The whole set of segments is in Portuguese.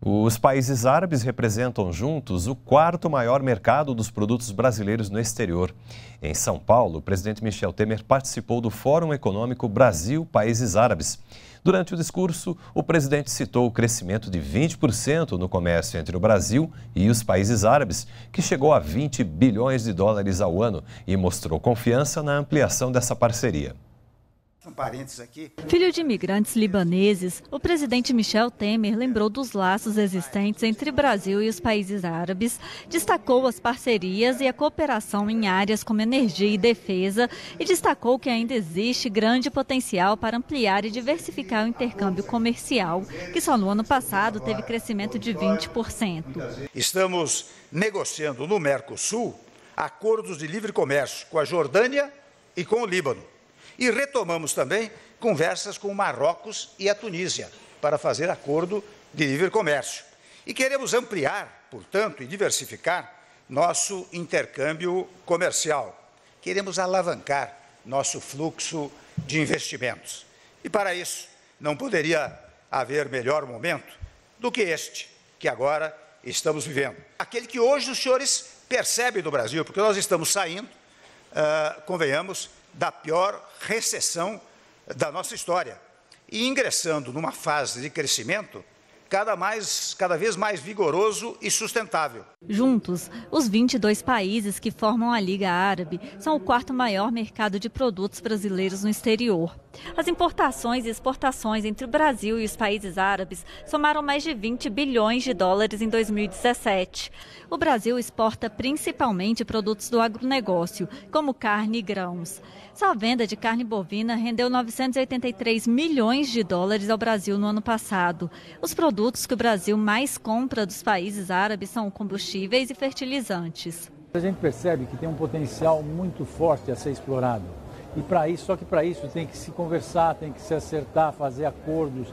Os países árabes representam juntos o quarto maior mercado dos produtos brasileiros no exterior. Em São Paulo, o presidente Michel Temer participou do Fórum Econômico Brasil-Países Árabes. Durante o discurso, o presidente citou o crescimento de 20% no comércio entre o Brasil e os países árabes, que chegou a 20 bilhões de dólares ao ano, e mostrou confiança na ampliação dessa parceria um parênteses aqui. Filho de imigrantes libaneses, o presidente Michel Temer lembrou dos laços existentes entre Brasil e os países árabes, destacou as parcerias e a cooperação em áreas como energia e defesa e destacou que ainda existe grande potencial para ampliar e diversificar o intercâmbio comercial, que só no ano passado teve crescimento de 20%. Estamos negociando no Mercosul acordos de livre comércio com a Jordânia e com o Líbano. E retomamos também conversas com o Marrocos e a Tunísia para fazer acordo de livre comércio. E queremos ampliar, portanto, e diversificar nosso intercâmbio comercial. Queremos alavancar nosso fluxo de investimentos. E para isso, não poderia haver melhor momento do que este que agora estamos vivendo. Aquele que hoje os senhores percebem do Brasil, porque nós estamos saindo, uh, convenhamos, da pior recessão da nossa história. E ingressando numa fase de crescimento, cada, mais, cada vez mais vigoroso e sustentável. Juntos, os 22 países que formam a Liga Árabe são o quarto maior mercado de produtos brasileiros no exterior. As importações e exportações entre o Brasil e os países árabes somaram mais de 20 bilhões de dólares em 2017. O Brasil exporta principalmente produtos do agronegócio, como carne e grãos. Só a venda de carne bovina rendeu 983 milhões de dólares ao Brasil no ano passado. Os produtos produtos que o Brasil mais compra dos países árabes são combustíveis e fertilizantes. A gente percebe que tem um potencial muito forte a ser explorado. E para isso, só que para isso tem que se conversar, tem que se acertar, fazer acordos,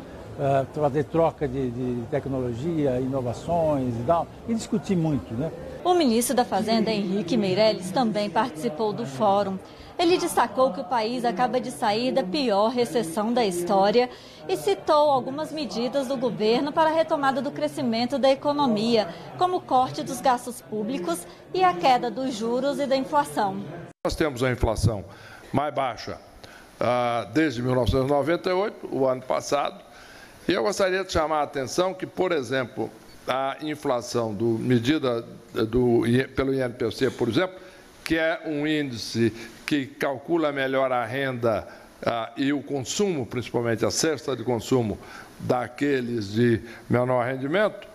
fazer troca de, de tecnologia, inovações e tal, e discutir muito, né? O ministro da Fazenda, Henrique Meirelles, também participou do fórum. Ele destacou que o país acaba de sair da pior recessão da história e citou algumas medidas do governo para a retomada do crescimento da economia, como o corte dos gastos públicos e a queda dos juros e da inflação. Nós temos a inflação mais baixa ah, desde 1998, o ano passado, e eu gostaria de chamar a atenção que, por exemplo, a inflação do medida eh, do, pelo INPC, por exemplo, que é um índice que calcula melhor a renda ah, e o consumo, principalmente a cesta de consumo daqueles de menor rendimento,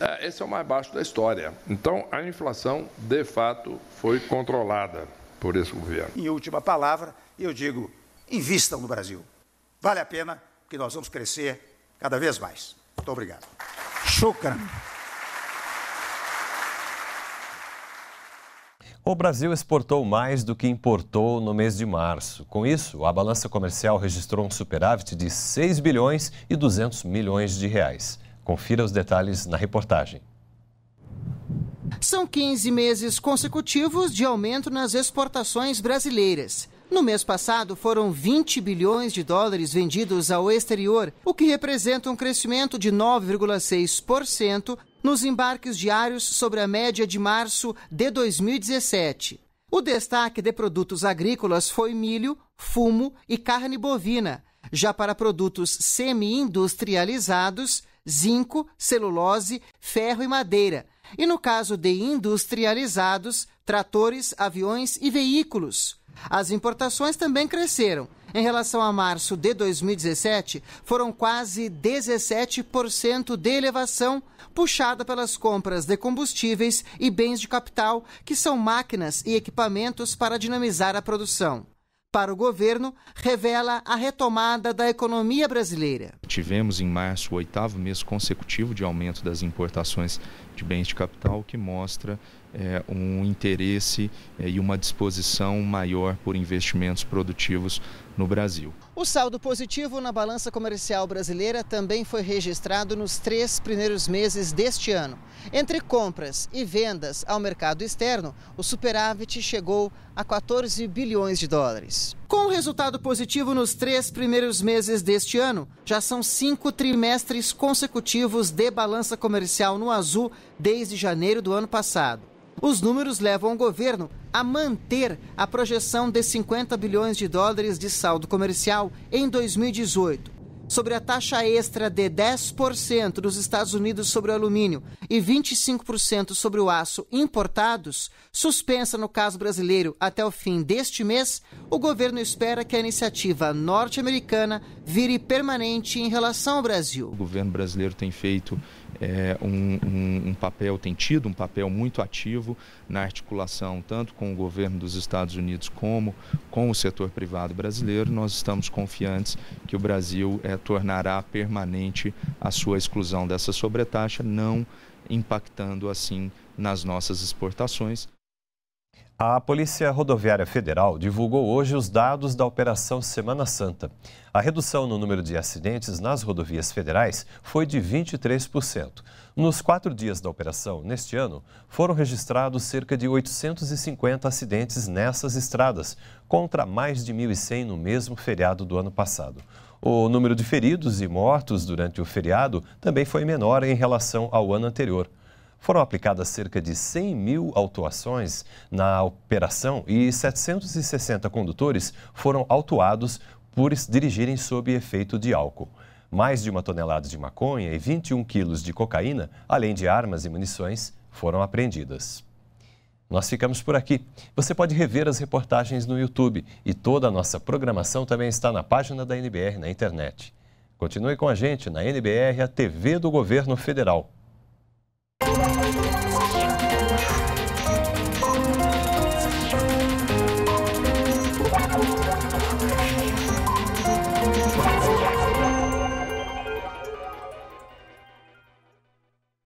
ah, esse é o mais baixo da história. Então, a inflação, de fato, foi controlada por esse governo. Em última palavra, eu digo: invistam no Brasil. Vale a pena, porque nós vamos crescer cada vez mais. Muito obrigado. Shukran. O Brasil exportou mais do que importou no mês de março. Com isso, a balança comercial registrou um superávit de 6 bilhões e 200 milhões de reais. Confira os detalhes na reportagem. São 15 meses consecutivos de aumento nas exportações brasileiras. No mês passado, foram 20 bilhões de dólares vendidos ao exterior, o que representa um crescimento de 9,6% nos embarques diários sobre a média de março de 2017. O destaque de produtos agrícolas foi milho, fumo e carne bovina. Já para produtos semi-industrializados, zinco, celulose, ferro e madeira. E no caso de industrializados, tratores, aviões e veículos. As importações também cresceram. Em relação a março de 2017, foram quase 17% de elevação, puxada pelas compras de combustíveis e bens de capital, que são máquinas e equipamentos para dinamizar a produção para o governo revela a retomada da economia brasileira. Tivemos em março o oitavo mês consecutivo de aumento das importações de bens de capital, que mostra é, um interesse é, e uma disposição maior por investimentos produtivos no Brasil. O saldo positivo na balança comercial brasileira também foi registrado nos três primeiros meses deste ano. Entre compras e vendas ao mercado externo, o superávit chegou a 14 bilhões de dólares. Com o resultado positivo nos três primeiros meses deste ano, já são cinco trimestres consecutivos de balança comercial no azul desde janeiro do ano passado. Os números levam o governo a manter a projeção de 50 bilhões de dólares de saldo comercial em 2018. Sobre a taxa extra de 10% dos Estados Unidos sobre o alumínio e 25% sobre o aço importados, suspensa no caso brasileiro até o fim deste mês, o governo espera que a iniciativa norte-americana vire permanente em relação ao Brasil. O governo brasileiro tem feito é, um, um, um, papel, tem tido um papel muito ativo na articulação tanto com o governo dos Estados Unidos como com o setor privado brasileiro. Nós estamos confiantes que o Brasil é, tornará permanente a sua exclusão dessa sobretaxa, não impactando assim nas nossas exportações. A Polícia Rodoviária Federal divulgou hoje os dados da Operação Semana Santa. A redução no número de acidentes nas rodovias federais foi de 23%. Nos quatro dias da operação, neste ano, foram registrados cerca de 850 acidentes nessas estradas, contra mais de 1.100 no mesmo feriado do ano passado. O número de feridos e mortos durante o feriado também foi menor em relação ao ano anterior. Foram aplicadas cerca de 100 mil autuações na operação e 760 condutores foram autuados por dirigirem sob efeito de álcool. Mais de uma tonelada de maconha e 21 quilos de cocaína, além de armas e munições, foram apreendidas. Nós ficamos por aqui. Você pode rever as reportagens no YouTube e toda a nossa programação também está na página da NBR na internet. Continue com a gente na NBR, a TV do Governo Federal.